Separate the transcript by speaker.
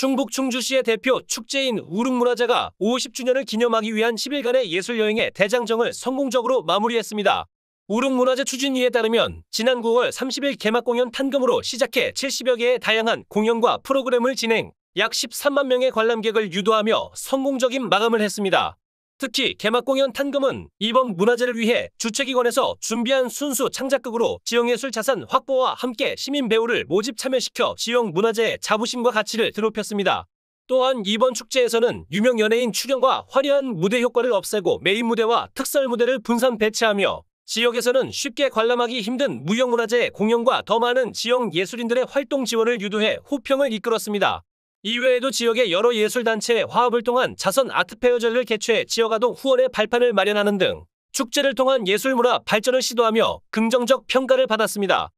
Speaker 1: 충북 충주시의 대표 축제인 우릉문화제가 50주년을 기념하기 위한 10일간의 예술여행의 대장정을 성공적으로 마무리했습니다. 우릉문화재 추진위에 따르면 지난 9월 30일 개막 공연 탄금으로 시작해 70여 개의 다양한 공연과 프로그램을 진행, 약 13만 명의 관람객을 유도하며 성공적인 마감을 했습니다. 특히 개막 공연 탄금은 이번 문화제를 위해 주최기관에서 준비한 순수 창작극으로 지형예술 자산 확보와 함께 시민 배우를 모집 참여시켜 지형 문화제의 자부심과 가치를 드높였습니다. 또한 이번 축제에서는 유명 연예인 출연과 화려한 무대 효과를 없애고 메인 무대와 특설 무대를 분산 배치하며 지역에서는 쉽게 관람하기 힘든 무형문화재의 공연과 더 많은 지역 예술인들의 활동 지원을 유도해 호평을 이끌었습니다. 이외에도 지역의 여러 예술단체의 화합을 통한 자선 아트페어제을 개최해 지역아동 후원의 발판을 마련하는 등 축제를 통한 예술문화 발전을 시도하며 긍정적 평가를
Speaker 2: 받았습니다.